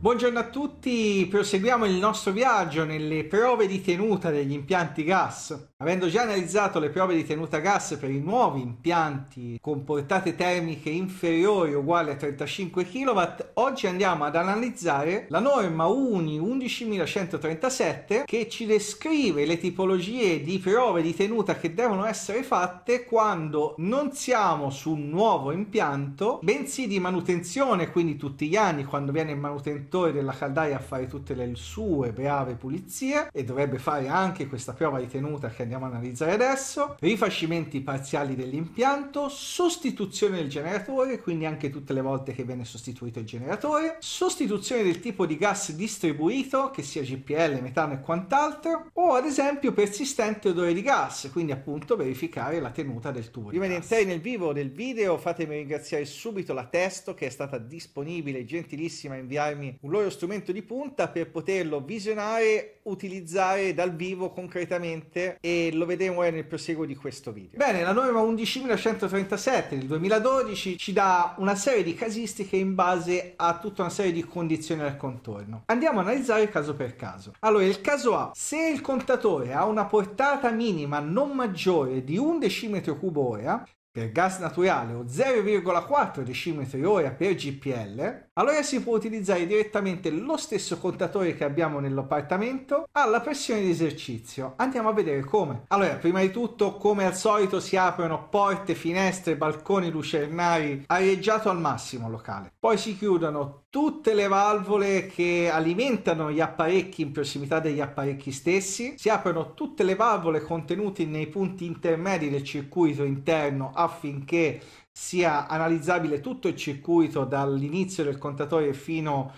Buongiorno a tutti, proseguiamo il nostro viaggio nelle prove di tenuta degli impianti gas. Avendo già analizzato le prove di tenuta gas per i nuovi impianti con portate termiche inferiori o uguali a 35 kW, oggi andiamo ad analizzare la norma UNI 11137 che ci descrive le tipologie di prove di tenuta che devono essere fatte quando non siamo su un nuovo impianto, bensì di manutenzione, quindi tutti gli anni quando viene il manutentore della caldaia a fare tutte le sue brave pulizie e dovrebbe fare anche questa prova di tenuta che andiamo a analizzare adesso, rifacimenti parziali dell'impianto, sostituzione del generatore, quindi anche tutte le volte che viene sostituito il generatore, sostituzione del tipo di gas distribuito, che sia GPL, metano e quant'altro, o ad esempio persistente odore di gas, quindi appunto verificare la tenuta del tubo. Prima di entrare nel vivo del video fatemi ringraziare subito la Testo che è stata disponibile, gentilissima, a inviarmi un loro strumento di punta per poterlo visionare, utilizzare dal vivo concretamente e lo vedremo nel proseguo di questo video. Bene, la norma 11.137 del 2012 ci dà una serie di casistiche in base a tutta una serie di condizioni al contorno. Andiamo a analizzare caso per caso. Allora, il caso A, se il contatore ha una portata minima non maggiore di 1 decimetro cubo ora, per gas naturale o 0,4 decimetri ora per GPL, allora si può utilizzare direttamente lo stesso contatore che abbiamo nell'appartamento alla pressione di esercizio. Andiamo a vedere come. Allora, prima di tutto, come al solito, si aprono porte, finestre, balconi, lucernari, areggiato al massimo locale. Poi si chiudono tutte le valvole che alimentano gli apparecchi in prossimità degli apparecchi stessi, si aprono tutte le valvole contenute nei punti intermedi del circuito interno affinché sia analizzabile tutto il circuito dall'inizio del contatore fino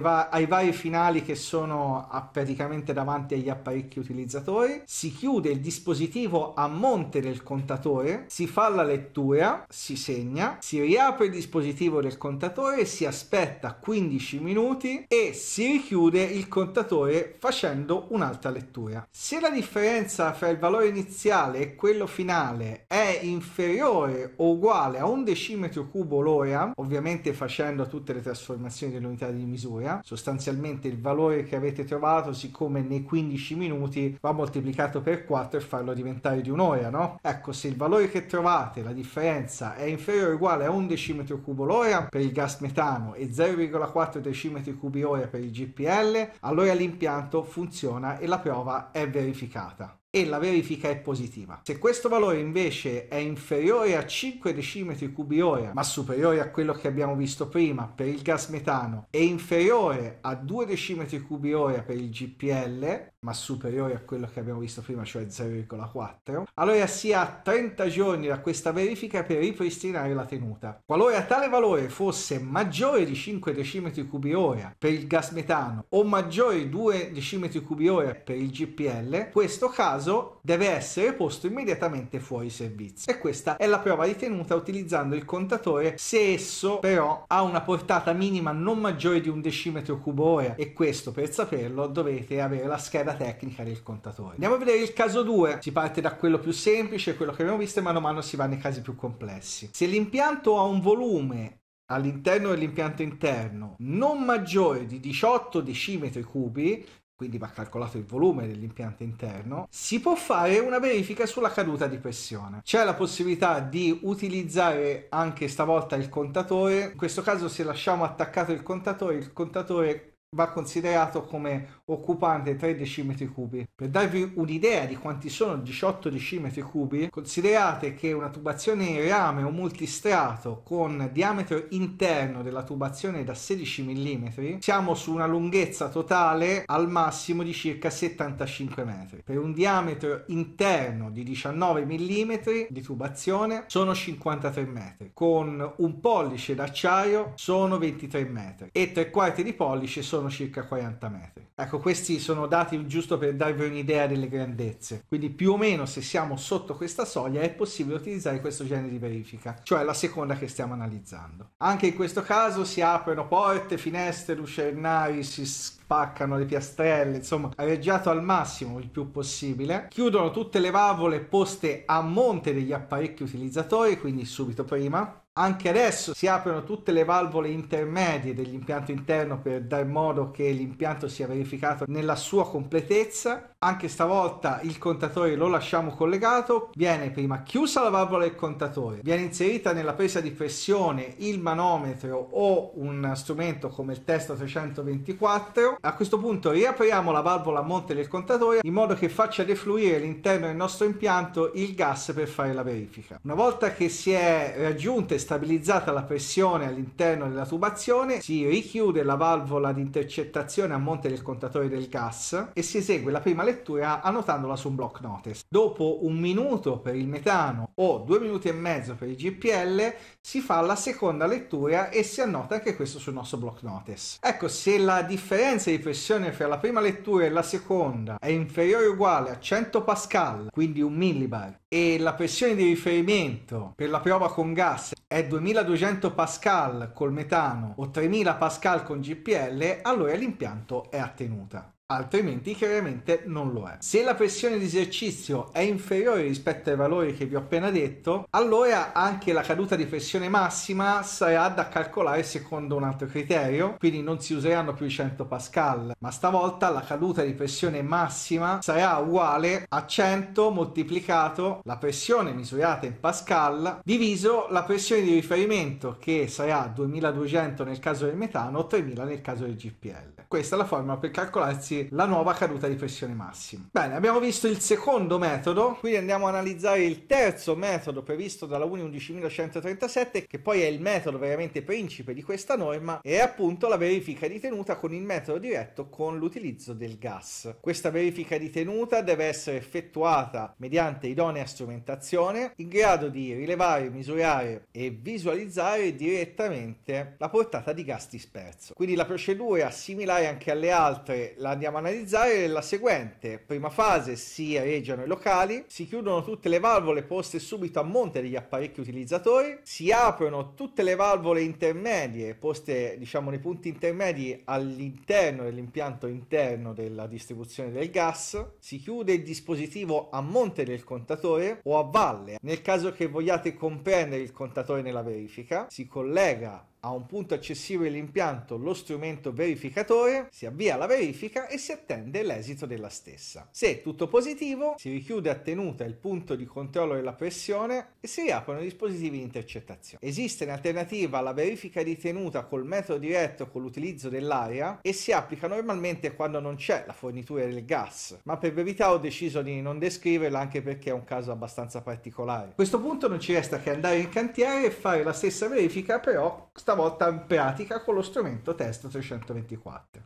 va- ai vari finali che sono ah, praticamente davanti agli apparecchi utilizzatori. Si chiude il dispositivo a monte del contatore, si fa la lettura, si segna, si riapre il dispositivo del contatore, si aspetta 15 minuti e si richiude il contatore facendo un'altra lettura. Se la differenza fra il valore iniziale e quello finale è inferiore o uguale uguale a un decimetro cubo l'ora, ovviamente facendo tutte le trasformazioni dell'unità di misura, sostanzialmente il valore che avete trovato, siccome nei 15 minuti va moltiplicato per 4 e farlo diventare di un'ora, no? Ecco, se il valore che trovate, la differenza, è inferiore o uguale a un decimetro cubo l'ora per il gas metano e 0,4 decimetri cubi ora per il GPL, allora l'impianto funziona e la prova è verificata e la verifica è positiva. Se questo valore invece è inferiore a 5 decimetri cubi ora, ma superiore a quello che abbiamo visto prima per il gas metano e inferiore a 2 decimetri cubi ora per il GPL, ma superiore a quello che abbiamo visto prima, cioè 0,4, allora si ha 30 giorni da questa verifica per ripristinare la tenuta. Qualora tale valore fosse maggiore di 5 decimetri cubi ora per il gas metano o maggiore di 2 decimetri cubi ora per il GPL, in questo caso deve essere posto immediatamente fuori servizio. E questa è la prova ritenuta utilizzando il contatore se esso però ha una portata minima non maggiore di un decimetro cubo ora e questo per saperlo dovete avere la scheda tecnica del contatore. Andiamo a vedere il caso 2, si parte da quello più semplice, quello che abbiamo visto e mano a mano si va nei casi più complessi. Se l'impianto ha un volume all'interno dell'impianto interno non maggiore di 18 decimetri cubi, quindi va calcolato il volume dell'impianto interno, si può fare una verifica sulla caduta di pressione. C'è la possibilità di utilizzare anche stavolta il contatore, in questo caso se lasciamo attaccato il contatore, il contatore va considerato come occupante 3 decimetri cubi. Per darvi un'idea di quanti sono 18 decimetri cubi, considerate che una tubazione in rame o multistrato con diametro interno della tubazione da 16 mm, siamo su una lunghezza totale al massimo di circa 75 metri. Per un diametro interno di 19 mm di tubazione sono 53 metri, con un pollice d'acciaio sono 23 metri e tre quarti di pollice sono sono circa 40 metri. Ecco, questi sono dati giusto per darvi un'idea delle grandezze. Quindi più o meno se siamo sotto questa soglia è possibile utilizzare questo genere di verifica, cioè la seconda che stiamo analizzando. Anche in questo caso si aprono porte, finestre, lucernari, si spaccano le piastrelle, insomma, areggiato al massimo il più possibile. Chiudono tutte le valvole poste a monte degli apparecchi utilizzatori, quindi subito prima anche adesso si aprono tutte le valvole intermedie dell'impianto interno per dar modo che l'impianto sia verificato nella sua completezza anche stavolta il contatore lo lasciamo collegato, viene prima chiusa la valvola del contatore, viene inserita nella presa di pressione il manometro o un strumento come il testo 324. A questo punto riapriamo la valvola a monte del contatore in modo che faccia defluire all'interno del nostro impianto il gas per fare la verifica. Una volta che si è raggiunta e stabilizzata la pressione all'interno della tubazione, si richiude la valvola di intercettazione a monte del contatore del gas e si esegue la prima lettura lettura annotandola su un block notice. Dopo un minuto per il metano o due minuti e mezzo per il GPL si fa la seconda lettura e si annota anche questo sul nostro block notice. Ecco, se la differenza di pressione fra la prima lettura e la seconda è inferiore o uguale a 100 pascal, quindi un millibar, e la pressione di riferimento per la prova con gas è 2200 pascal col metano o 3000 pascal con GPL, allora l'impianto è attenuta altrimenti chiaramente non lo è. Se la pressione di esercizio è inferiore rispetto ai valori che vi ho appena detto, allora anche la caduta di pressione massima sarà da calcolare secondo un altro criterio, quindi non si useranno più i 100 pascal, ma stavolta la caduta di pressione massima sarà uguale a 100 moltiplicato la pressione misurata in pascal diviso la pressione di riferimento che sarà 2200 nel caso del metano, 3000 nel caso del GPL. Questa è la formula per calcolarsi calcolarsi la nuova caduta di pressione massima. Bene, abbiamo visto il secondo metodo, quindi andiamo a analizzare il terzo metodo previsto dalla UNI 11137 che poi è il metodo veramente principe di questa norma e è appunto la verifica di tenuta con il metodo diretto con l'utilizzo del gas. Questa verifica di tenuta deve essere effettuata mediante idonea strumentazione in grado di rilevare, misurare e visualizzare direttamente la portata di gas disperso. Quindi la procedura similare anche alle altre la andiamo andiamo a analizzare la seguente. Prima fase si regiano i locali, si chiudono tutte le valvole poste subito a monte degli apparecchi utilizzatori, si aprono tutte le valvole intermedie poste diciamo nei punti intermedi all'interno dell'impianto interno della distribuzione del gas, si chiude il dispositivo a monte del contatore o a valle nel caso che vogliate comprendere il contatore nella verifica, si collega a un punto accessibile l'impianto lo strumento verificatore, si avvia la verifica e e si attende l'esito della stessa. Se tutto positivo, si richiude a tenuta il punto di controllo della pressione e si riaprono i dispositivi di intercettazione. Esiste in alternativa alla verifica di tenuta col metodo diretto con l'utilizzo dell'aria e si applica normalmente quando non c'è la fornitura del gas, ma per brevità ho deciso di non descriverla anche perché è un caso abbastanza particolare. A questo punto non ci resta che andare in cantiere e fare la stessa verifica però stavolta in pratica con lo strumento test 324.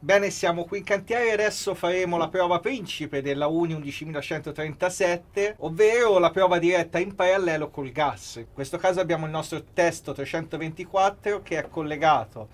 Bene, siamo qui in cantiere, e adesso faremo la prova principe della Uni 11137, ovvero la prova diretta in parallelo col gas. In questo caso abbiamo il nostro testo 324 che è collegato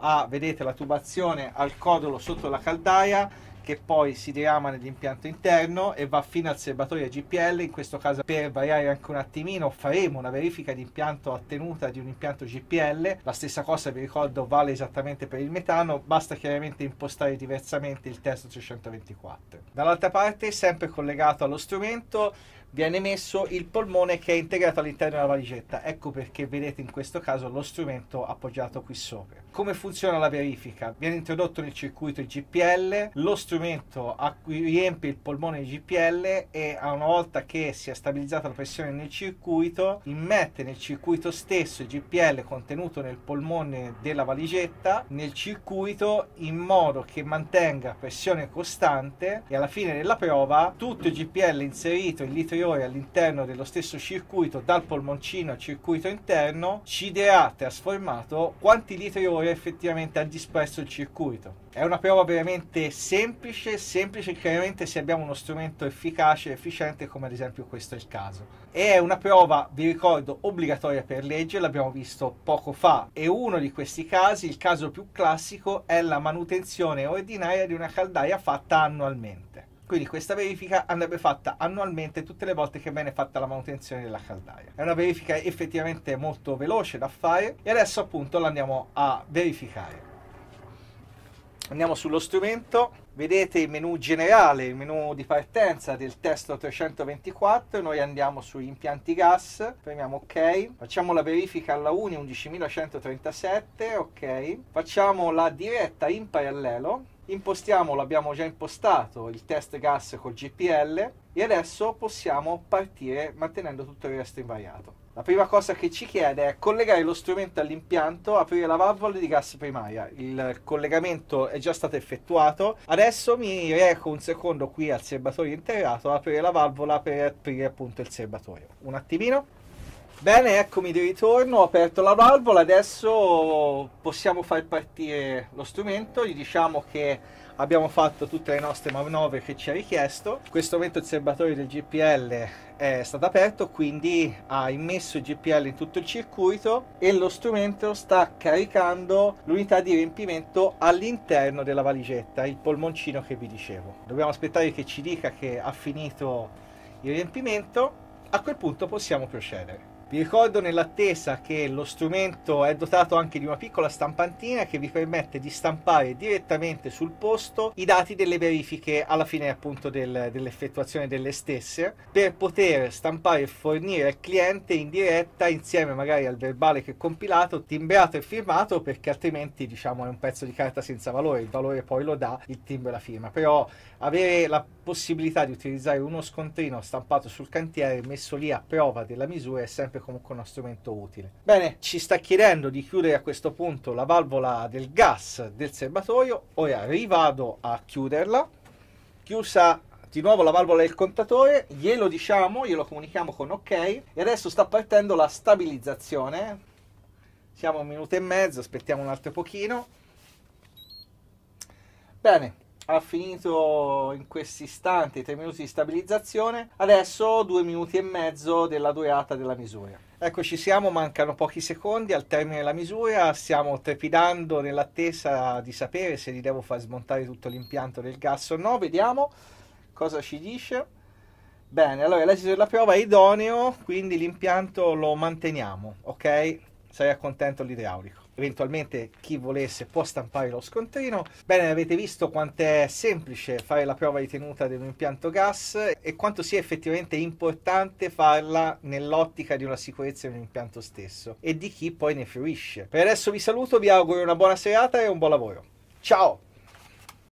a, vedete, la tubazione al codolo sotto la caldaia che poi si dirama nell'impianto interno e va fino al serbatoio GPL, in questo caso per variare anche un attimino faremo una verifica di impianto a tenuta di un impianto GPL, la stessa cosa vi ricordo vale esattamente per il metano, basta chiaramente impostare diversamente il testo 324. Dall'altra parte sempre collegato allo strumento viene messo il polmone che è integrato all'interno della valigetta. Ecco perché vedete in questo caso lo strumento appoggiato qui sopra. Come funziona la verifica? Viene introdotto nel circuito il GPL, lo strumento riempie il polmone di GPL e una volta che si è stabilizzata la pressione nel circuito, immette nel circuito stesso il GPL contenuto nel polmone della valigetta nel circuito in modo che mantenga pressione costante e alla fine della prova tutto il GPL inserito in litri superiore all'interno dello stesso circuito dal polmoncino al circuito interno ci dirà trasformato quanti litri ore effettivamente ha disperso il circuito. È una prova veramente semplice, semplice chiaramente se abbiamo uno strumento efficace e efficiente come ad esempio questo è il caso. E è una prova, vi ricordo, obbligatoria per legge, l'abbiamo visto poco fa e uno di questi casi, il caso più classico, è la manutenzione ordinaria di una caldaia fatta annualmente. Quindi questa verifica andrebbe fatta annualmente tutte le volte che viene fatta la manutenzione della caldaia. È una verifica effettivamente molto veloce da fare e adesso appunto l'andiamo a verificare. Andiamo sullo strumento, vedete il menu generale, il menu di partenza del testo 324, noi andiamo su impianti gas, premiamo ok, facciamo la verifica alla UNI 11137, ok, facciamo la diretta in parallelo, impostiamo, l'abbiamo già impostato, il test gas col GPL e adesso possiamo partire mantenendo tutto il resto invariato. La prima cosa che ci chiede è collegare lo strumento all'impianto, aprire la valvola di gas primaria. Il collegamento è già stato effettuato. Adesso mi reco un secondo qui al serbatoio interrato, aprire la valvola per aprire appunto il serbatoio. Un attimino. Bene, eccomi di ritorno, ho aperto la valvola, adesso possiamo far partire lo strumento, gli diciamo che abbiamo fatto tutte le nostre manovre che ci ha richiesto, in questo momento il serbatoio del GPL è stato aperto, quindi ha immesso il GPL in tutto il circuito e lo strumento sta caricando l'unità di riempimento all'interno della valigetta, il polmoncino che vi dicevo. Dobbiamo aspettare che ci dica che ha finito il riempimento, a quel punto possiamo procedere. Vi ricordo nell'attesa che lo strumento è dotato anche di una piccola stampantina che vi permette di stampare direttamente sul posto i dati delle verifiche alla fine appunto del, dell'effettuazione delle stesse per poter stampare e fornire al cliente in diretta insieme magari al verbale che è compilato, timbrato e firmato perché altrimenti diciamo è un pezzo di carta senza valore, il valore poi lo dà il timbro e la firma. Però avere la possibilità di utilizzare uno scontrino stampato sul cantiere messo lì a prova della misura è sempre comunque uno strumento utile. Bene, ci sta chiedendo di chiudere a questo punto la valvola del gas del serbatoio, ora rivado a chiuderla, chiusa di nuovo la valvola del contatore, glielo diciamo, glielo comunichiamo con ok e adesso sta partendo la stabilizzazione, siamo a un minuto e mezzo, aspettiamo un altro pochino. Bene, ha finito in questi istanti 3 minuti di stabilizzazione, adesso 2 minuti e mezzo della durata della misura. Eccoci siamo, mancano pochi secondi al termine della misura, stiamo trepidando nell'attesa di sapere se li devo far smontare tutto l'impianto del gas o no, vediamo cosa ci dice. Bene, allora l'esito della prova è idoneo, quindi l'impianto lo manteniamo, ok? Sarei contento l'idraulico eventualmente chi volesse può stampare lo scontrino. Bene, avete visto quanto è semplice fare la prova di tenuta di un impianto gas e quanto sia effettivamente importante farla nell'ottica di una sicurezza dell'impianto stesso e di chi poi ne fruisce. Per adesso vi saluto, vi auguro una buona serata e un buon lavoro. Ciao!